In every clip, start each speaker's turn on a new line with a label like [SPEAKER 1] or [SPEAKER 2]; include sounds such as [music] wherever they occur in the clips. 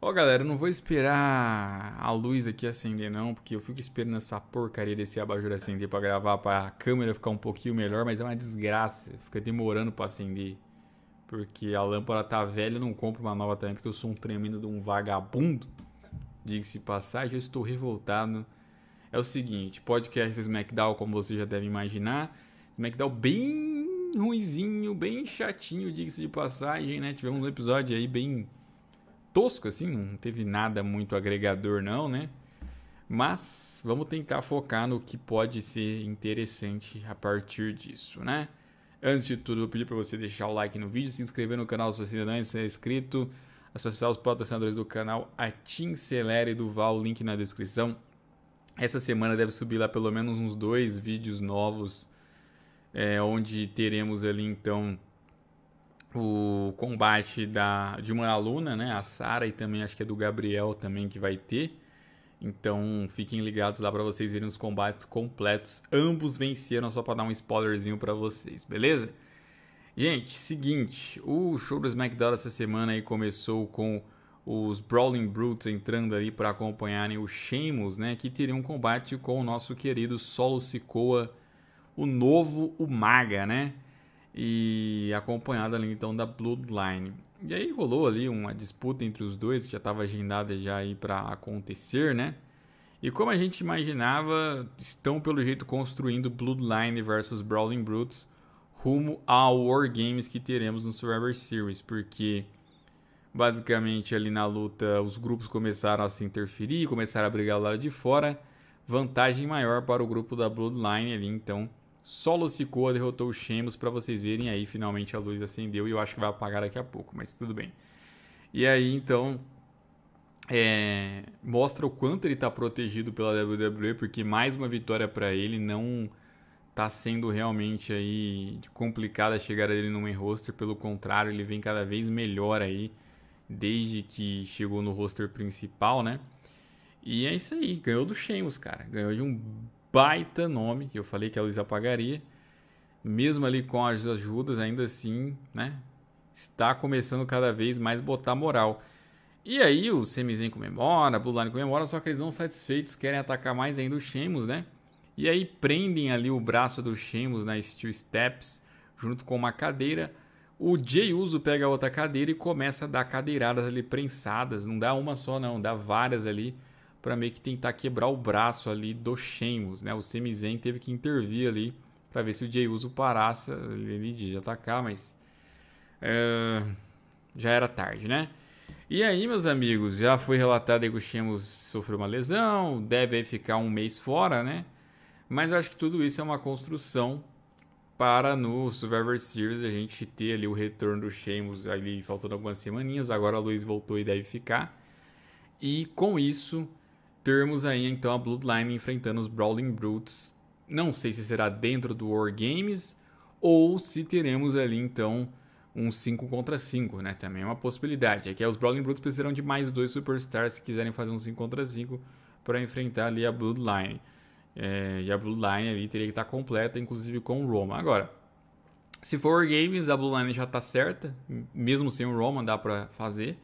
[SPEAKER 1] Ó, oh, galera, não vou esperar a luz aqui acender, não, porque eu fico esperando essa porcaria desse abajur acender para gravar, para a câmera ficar um pouquinho melhor, mas é uma desgraça. Fica demorando para acender. Porque a lâmpada tá velha, eu não compro uma nova também, porque eu sou um tremendo de um vagabundo. Diga-se passagem, eu estou revoltado. É o seguinte, podcast do SmackDown, como vocês já devem imaginar, SmackDown bem ruizinho, bem chatinho, diga-se de passagem, né? Tivemos um episódio aí bem tosco, assim, não teve nada muito agregador, não, né? Mas vamos tentar focar no que pode ser interessante a partir disso, né? Antes de tudo, eu pedi para você deixar o like no vídeo, se inscrever no canal se você não é inscrito, associar os patrocinadores do canal a Tim Celere e Duval, link na descrição. Essa semana deve subir lá pelo menos uns dois vídeos novos, é, onde teremos ali então o combate da, de uma aluna, né? A Sara e também acho que é do Gabriel também que vai ter. Então fiquem ligados lá para vocês verem os combates completos. Ambos venceram, só para dar um spoilerzinho para vocês, beleza? Gente, seguinte, o show do SmackDown essa semana aí começou com os Brawling Brutes entrando aí para acompanharem o Sheamus, né? Que teria um combate com o nosso querido Solo Sikoa, o novo, o Maga, né? e acompanhado ali então da Bloodline. E aí rolou ali uma disputa entre os dois que já estava agendada já aí para acontecer, né? E como a gente imaginava, estão pelo jeito construindo Bloodline versus Brawling Brutes rumo ao War Games que teremos no Survivor Series, porque basicamente ali na luta os grupos começaram a se interferir, começaram a brigar lá de fora, vantagem maior para o grupo da Bloodline ali, então Solo Sikoa derrotou o Sheamus para vocês verem aí, finalmente a luz acendeu e eu acho que vai apagar daqui a pouco, mas tudo bem. E aí então é, mostra o quanto ele está protegido pela WWE, porque mais uma vitória para ele não está sendo realmente aí complicada a chegada dele no main roster, pelo contrário, ele vem cada vez melhor aí desde que chegou no roster principal, né? E é isso aí, ganhou do Sheamus, cara. Ganhou de um baita nome, que eu falei que a Luísa pagaria. Mesmo ali com as ajudas, ainda assim, né? Está começando cada vez mais botar moral. E aí o Semizen comemora, a Blue comemora, só que eles não satisfeitos, querem atacar mais ainda o Sheamus, né? E aí prendem ali o braço do Sheamus na Steel Steps, junto com uma cadeira. O Jey Uso pega a outra cadeira e começa a dar cadeiradas ali prensadas. Não dá uma só, não, dá várias ali para meio que tentar quebrar o braço ali do Sheamus, né? O Semizen teve que intervir ali para ver se o Jey Uso parasse ali de atacar, mas é, já era tarde, né? E aí, meus amigos, já foi relatado que o Sheamus sofreu uma lesão, deve ficar um mês fora, né? Mas eu acho que tudo isso é uma construção para no Survivor Series a gente ter ali o retorno do Sheamus ali faltando algumas semaninhas. Agora a Luiz voltou e deve ficar. E com isso, termos aí então a Bloodline enfrentando os Brawling Brutes. Não sei se será dentro do War Games ou se teremos ali então um 5 contra 5, né? Também é uma possibilidade. É que os Brawling Brutes precisarão de mais dois Superstars se quiserem fazer um 5 contra 5 para enfrentar ali a Bloodline. É, e a Bloodline ali teria que estar tá completa, inclusive com o Roma. Agora, se for War Games, a Bloodline já está certa, mesmo sem o Roma dá para fazer.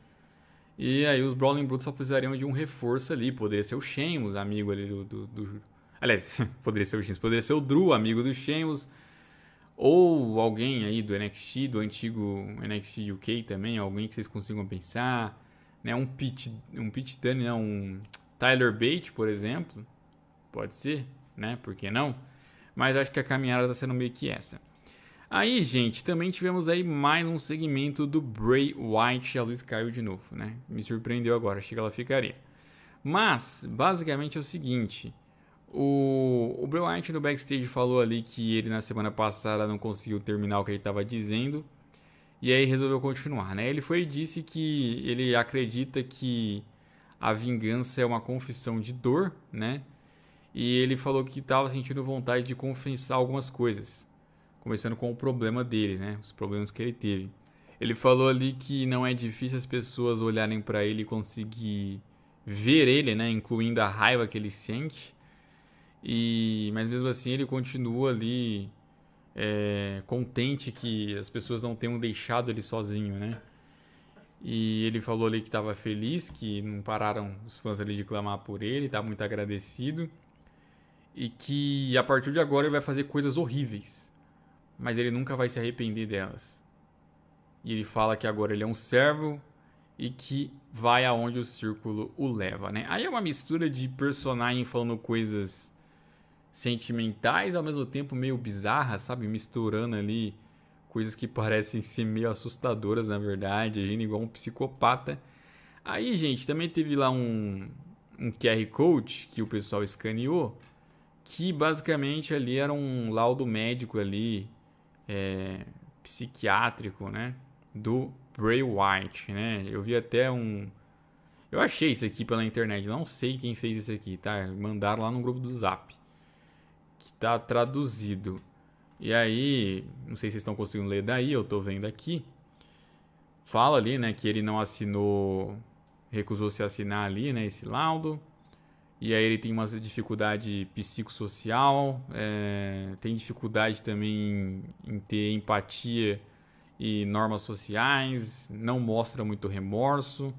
[SPEAKER 1] E aí os Brawling Brutes só precisariam de um reforço ali. Poderia ser o Sheamus, amigo ali do. do, do... Aliás, [laughs] poderia ser o Sheamus, poderia ser o Drew, amigo do Sheamus. Ou alguém aí do NXT, do antigo NXT UK também, alguém que vocês consigam pensar. Né? Um pit um Pete Dunne, não, um Tyler Bate, por exemplo. Pode ser, né? Por que não? Mas acho que a caminhada está sendo meio que essa. Aí, gente, também tivemos aí mais um segmento do Bray White. A luz caiu de novo, né? Me surpreendeu agora, achei que ela ficaria. Mas, basicamente é o seguinte. O, o Bray White no backstage falou ali que ele na semana passada não conseguiu terminar o que ele estava dizendo. E aí resolveu continuar, né? Ele foi e disse que ele acredita que a vingança é uma confissão de dor, né? E ele falou que estava sentindo vontade de confessar algumas coisas começando com o problema dele, né? Os problemas que ele teve. Ele falou ali que não é difícil as pessoas olharem para ele e conseguir ver ele, né, incluindo a raiva que ele sente. E mas mesmo assim ele continua ali é, contente que as pessoas não tenham deixado ele sozinho, né? E ele falou ali que estava feliz, que não pararam os fãs ali de clamar por ele, está muito agradecido e que a partir de agora ele vai fazer coisas horríveis mas ele nunca vai se arrepender delas. E ele fala que agora ele é um servo e que vai aonde o círculo o leva, né? Aí é uma mistura de personagem falando coisas sentimentais ao mesmo tempo meio bizarras, sabe? Misturando ali coisas que parecem ser meio assustadoras, na verdade, agindo igual um psicopata. Aí, gente, também teve lá um, um QR Code que o pessoal escaneou, que basicamente ali era um laudo médico ali, é, psiquiátrico, né? Do Bray White, né? Eu vi até um... Eu achei isso aqui pela internet, não sei quem fez isso aqui, tá? Mandaram lá no grupo do Zap, que tá traduzido. E aí, não sei se vocês estão conseguindo ler daí, eu tô vendo aqui. Fala ali, né, que ele não assinou, recusou se assinar ali, né, esse laudo. E aí ele tem uma dificuldade psicossocial, é, tem dificuldade também em, em ter empatia e normas sociais, não mostra muito remorso,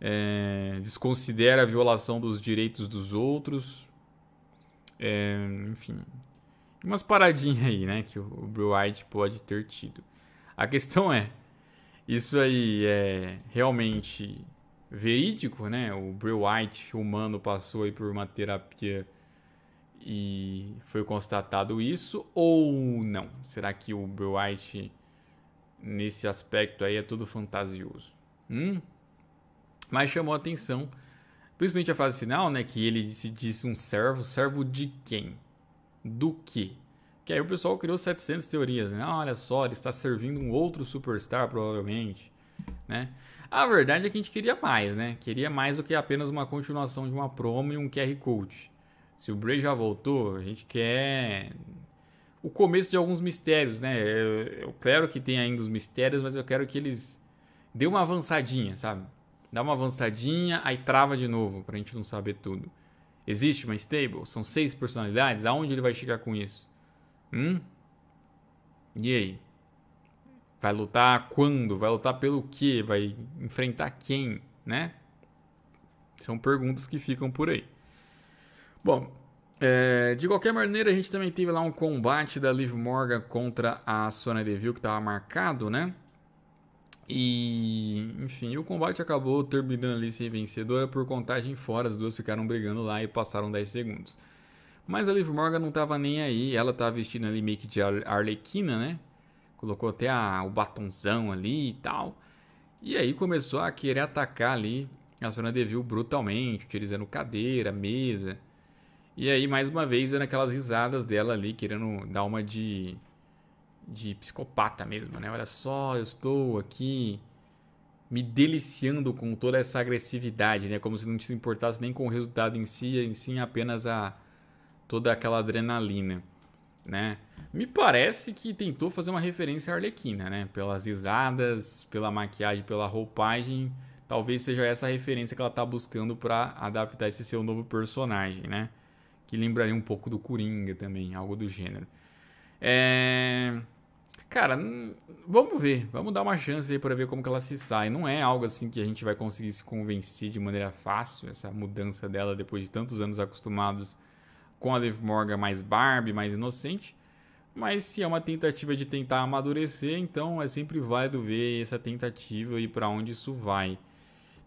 [SPEAKER 1] é, desconsidera a violação dos direitos dos outros, é, enfim, umas paradinhas aí, né, que o, o Bill White pode ter tido. A questão é, isso aí é realmente verídico, né? O Bray White humano passou aí por uma terapia e foi constatado isso ou não? Será que o Bray White nesse aspecto aí é tudo fantasioso? Hum? Mas chamou a atenção, principalmente a fase final, né? Que ele se disse um servo, servo de quem? Do que? Que aí o pessoal criou 700 teorias, né? Ah, olha só, ele está servindo um outro superstar provavelmente, né? A verdade é que a gente queria mais, né? Queria mais do que apenas uma continuação de uma promo e um QR Code. Se o Bray já voltou, a gente quer o começo de alguns mistérios, né? Eu, eu quero que tenha ainda os mistérios, mas eu quero que eles dê uma avançadinha, sabe? Dá uma avançadinha, aí trava de novo, pra gente não saber tudo. Existe uma stable? São seis personalidades? Aonde ele vai chegar com isso? Hum? E aí? Vai lutar quando? Vai lutar pelo quê? Vai enfrentar quem? Né? São perguntas que ficam por aí. Bom, é, de qualquer maneira, a gente também teve lá um combate da Liv Morgan contra a Sonya Deville que estava marcado, né? E, enfim, o combate acabou terminando ali sem vencedora por contagem fora. As duas ficaram brigando lá e passaram 10 segundos. Mas a Liv Morgan não estava nem aí. Ela estava vestindo ali meio que de arlequina, né? colocou até a, o batonzão ali e tal. E aí começou a querer atacar ali a Sonya Deville brutalmente, utilizando cadeira, mesa. E aí, mais uma vez, era aquelas risadas dela ali, querendo dar uma de, de psicopata mesmo, né? Olha só, eu estou aqui me deliciando com toda essa agressividade, né? Como se não se importasse nem com o resultado em si, em sim apenas a toda aquela adrenalina né? Me parece que tentou fazer uma referência à Arlequina, né? Pelas risadas, pela maquiagem, pela roupagem, talvez seja essa a referência que ela tá buscando para adaptar esse seu novo personagem, né? Que lembraria um pouco do Coringa também, algo do gênero. É... Cara, vamos ver, vamos dar uma chance aí para ver como que ela se sai. Não é algo assim que a gente vai conseguir se convencer de maneira fácil essa mudança dela depois de tantos anos acostumados com a Liv Morgan mais Barbie, mais inocente. Mas se é uma tentativa de tentar amadurecer, então é sempre válido ver essa tentativa e para onde isso vai.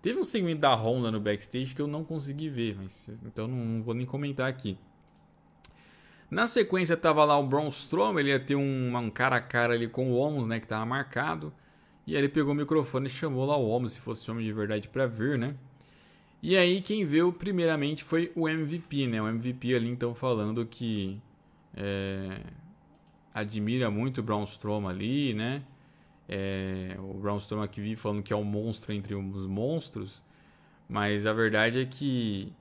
[SPEAKER 1] Teve um segmento da Honda no backstage que eu não consegui ver, mas então não, vou nem comentar aqui. Na sequência tava lá o Braun Strowman, ele ia ter um, um cara a cara ali com o Omos, né, que tava marcado. E aí ele pegou o microfone e chamou lá o Omos, se fosse homem de verdade para vir, né? E aí quem veio primeiramente foi o MVP, né? O MVP ali então falando que é, admira muito o Braun Strowman ali, né? É, o Braun Strowman que vi falando que é o um monstro entre os monstros, mas a verdade é que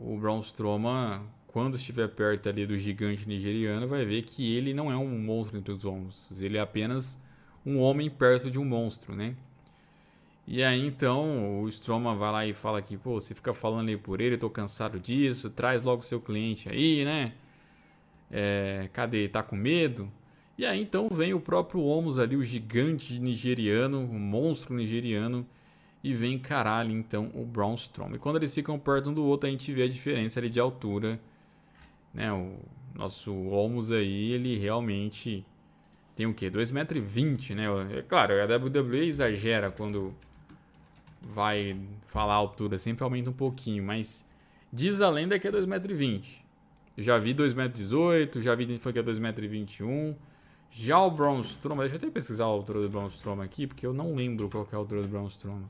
[SPEAKER 1] o Braun Strowman, quando estiver perto ali do gigante nigeriano, vai ver que ele não é um monstro entre os monstros, ele é apenas um homem perto de um monstro, né? E aí então o Stroma vai lá e fala que, pô, você fica falando aí por ele, eu tô cansado disso, traz logo seu cliente aí, né? É, cadê? Tá com medo? E aí então vem o próprio Omos ali, o gigante nigeriano, o monstro nigeriano, e vem encarar ali então o Brownstrom. E quando eles ficam perto um do outro, a gente vê a diferença ali de altura, né? O nosso Omos aí, ele realmente tem o quê? 2,20m, né? É claro, a WWE exagera quando vai falar a altura, sempre aumenta um pouquinho, mas diz a lenda que é 2,20m. Já vi 2,18m, já vi gente que é 2,21m. Já o Braun Strowman, deixa eu até pesquisar a altura do Braun Strowman aqui, porque eu não lembro qual é a altura do Braun Strowman.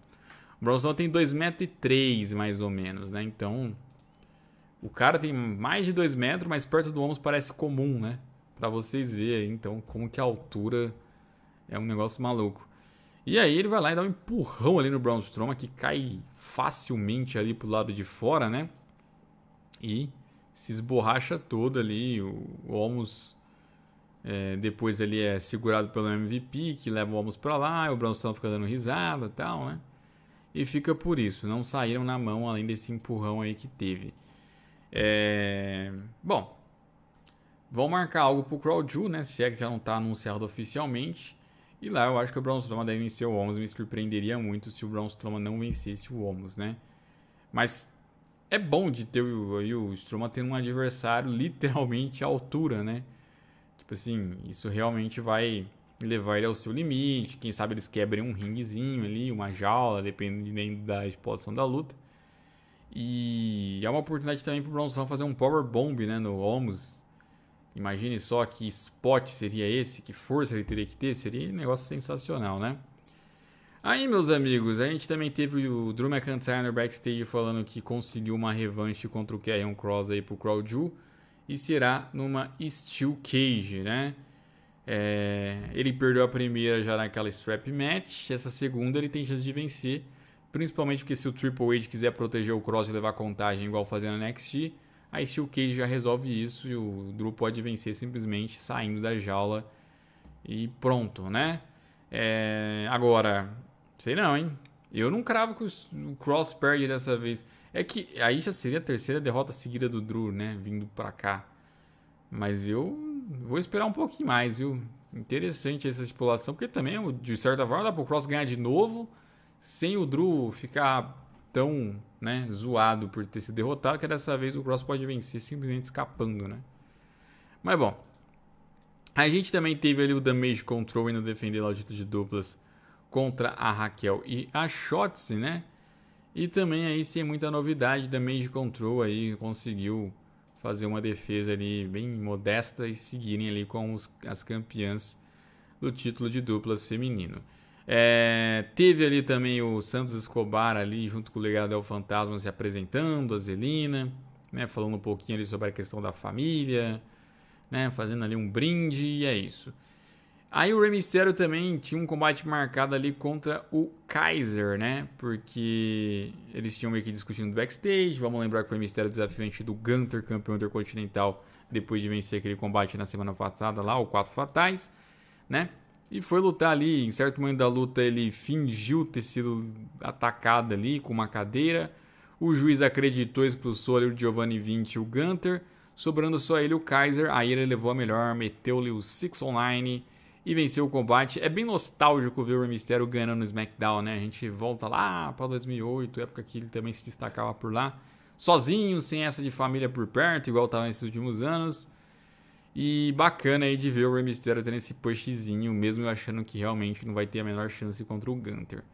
[SPEAKER 1] O Braun Strowman tem 2,03m mais ou menos, né? Então, o cara tem mais de 2 metros, mas perto do ombro parece comum, né? Para vocês verem, então, como que a altura é um negócio maluco. E aí ele vai lá e dá um empurrão ali no Braun Strowman, que cai facilmente ali pro lado de fora, né? E se esborracha todo ali. O, Almos é, depois ele é segurado pelo MVP, que leva o Almos pra lá. o Braun Strowman fica dando risada e tal, né? E fica por isso. Não saíram na mão além desse empurrão aí que teve. É... Bom, vão marcar algo pro Crawl Jew, né? Se é que já não tá anunciado oficialmente. E lá eu acho que o Braun Strowman deve vencer o Omos. Me surpreenderia muito se o Braun Strowman não vencesse o Omos, né? Mas é bom de ter o, o Strowman tendo um adversário literalmente à altura, né? Tipo assim, isso realmente vai levar ele ao seu limite. Quem sabe eles quebrem um ringuezinho ali, uma jaula, dependendo da exposição da luta. E é uma oportunidade também para o Braun Strowman fazer um power bomb, né, no Omos Imagine só que spot seria esse, que força ele teria que ter, seria um negócio sensacional, né? Aí, meus amigos, a gente também teve o Drew McIntyre no backstage falando que conseguiu uma revanche contra o Karrion Cross aí pro Crow Jew e será numa Steel Cage, né? É, ele perdeu a primeira já naquela strap match, essa segunda ele tem chance de vencer, principalmente porque se o Triple H quiser proteger o Cross e levar contagem igual fazendo a NXT, Aí Steel Cage já resolve isso e o Drew pode vencer simplesmente saindo da jaula e pronto, né? É... Agora, sei não, hein? Eu não cravo que o Cross perde dessa vez. É que aí já seria a terceira derrota seguida do Drew, né? Vindo pra cá. Mas eu vou esperar um pouquinho mais, viu? Interessante essa estipulação, porque também, de certa forma, dá pro Cross ganhar de novo, sem o Drew ficar tão né, zoado por ter sido derrotado que dessa vez o Cross pode vencer simplesmente escapando, né? Mas bom, a gente também teve ali o Damage Control indo defender o título de duplas contra a Raquel e a Shotzi, né? E também aí sem muita novidade, Damage Control aí conseguiu fazer uma defesa ali bem modesta e seguirem ali com os, as campeãs do título de duplas feminino. É, teve ali também o Santos Escobar ali junto com o legado ao Fantasma se apresentando, a Zelina, né, falando um pouquinho ali sobre a questão da família, né, fazendo ali um brinde e é isso. Aí o Rey Mysterio também tinha um combate marcado ali contra o Kaiser, né? Porque eles tinham meio que discutindo backstage. Vamos lembrar que o Rey Mysterio é desafiante do Gunter, campeão intercontinental, depois de vencer aquele combate na semana passada lá, o Quatro Fatais, né? E foi lutar ali. Em certo momento da luta, ele fingiu ter sido atacado ali com uma cadeira. O juiz acreditou e expulsou ali o Giovanni Vinci e o Gunter. Sobrando só ele o Kaiser. Aí ele levou a melhor, meteu-lhe o Six Online e venceu o combate. É bem nostálgico ver o Rey Mysterio ganhando no SmackDown, né? A gente volta lá para 2008, época que ele também se destacava por lá. Sozinho, sem essa de família por perto, igual estava nesses últimos anos. E bacana aí de ver o Rey Mysterio tendo esse pushzinho, mesmo eu achando que realmente não vai ter a menor chance contra o Gunter.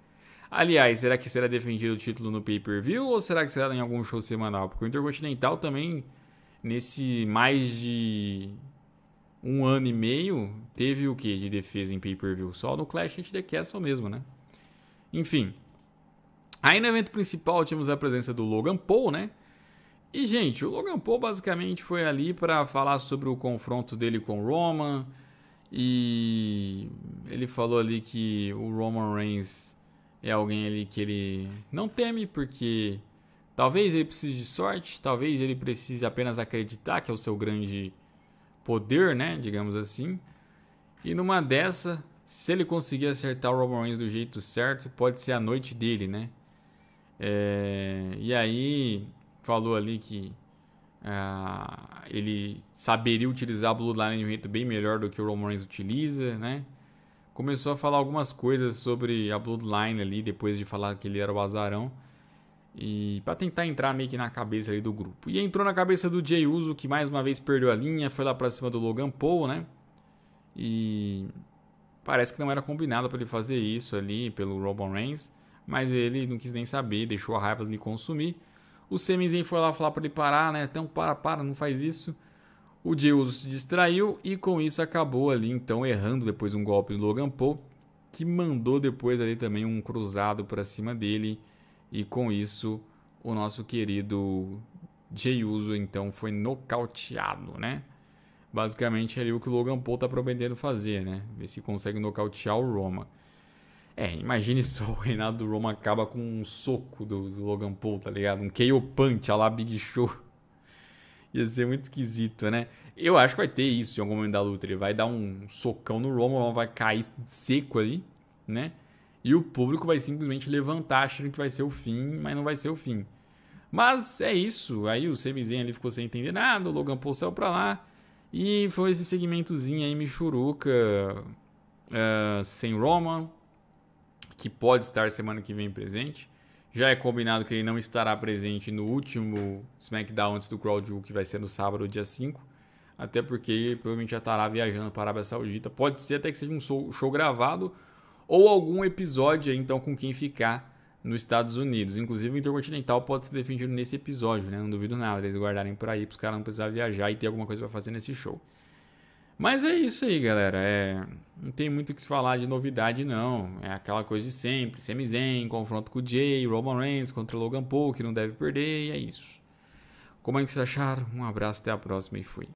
[SPEAKER 1] Aliás, será que será defendido o título no pay-per-view ou será que será em algum show semanal? Porque o Intercontinental também, nesse mais de um ano e meio, teve o que de defesa em pay-per-view? Só no Clash at the Castle mesmo, né? Enfim. Aí no evento principal tínhamos a presença do Logan Paul, né? E, gente, o Logan Paul basicamente foi ali para falar sobre o confronto dele com o Roman. E ele falou ali que o Roman Reigns é alguém ali que ele não teme, porque talvez ele precise de sorte, talvez ele precise apenas acreditar que é o seu grande poder, né? Digamos assim. E numa dessa, se ele conseguir acertar o Roman Reigns do jeito certo, pode ser a noite dele, né? É... E aí falou ali que uh, ele saberia utilizar a Bloodline de um jeito bem melhor do que o Roman Reigns utiliza, né? Começou a falar algumas coisas sobre a Bloodline ali, depois de falar que ele era o azarão. E para tentar entrar meio que na cabeça ali do grupo. E entrou na cabeça do Jay Uso, que mais uma vez perdeu a linha, foi lá pra cima do Logan Paul, né? E parece que não era combinado para ele fazer isso ali pelo Roman Reigns, mas ele não quis nem saber, deixou a raiva lhe consumir. O Semizinho foi lá falar para ele parar, né? Então, para, para, não faz isso. O Jeyuso se distraiu e com isso acabou ali, então, errando depois um golpe do Logan Paul, que mandou depois ali também um cruzado para cima dele. E com isso, o nosso querido Jeyuso então, foi nocauteado, né? Basicamente, ali o que o Logan Paul tá prometendo fazer, né? Ver se consegue nocautear o Roma. É, imagine [laughs] só o reinado do Roman acaba com um soco do, do Logan Paul, tá ligado? Um KO punch a lá Big Show. [laughs] Ia ser muito esquisito, né? Eu acho que vai ter isso em algum momento da luta. Ele vai dar um socão no Roman, o Roman vai cair seco ali, né? E o público vai simplesmente levantar achando que vai ser o fim, mas não vai ser o fim. Mas é isso. Aí o Semizen ali ficou sem entender nada, o Logan Paul saiu pra lá. E foi esse segmentozinho aí, Michuruca, uh, sem Roman, que pode estar semana que vem presente. Já é combinado que ele não estará presente no último SmackDown antes do Crawl que vai ser no sábado, dia 5. Até porque provavelmente já estará viajando para a Arábia Saudita. Pode ser até que seja um show, gravado ou algum episódio então com quem ficar nos Estados Unidos. Inclusive o Intercontinental pode ser defendido nesse episódio, né? Não duvido nada, eles guardarem por aí para os caras não precisar viajar e ter alguma coisa para fazer nesse show. Mas é isso aí, galera. É... Não tem muito o que se falar de novidade, não. É aquela coisa de sempre. Semizen, confronto com o Jay, Roman Reigns contra Logan Paul, que não deve perder, e é isso. Como é que vocês acharam? Um abraço, até a próxima e fui.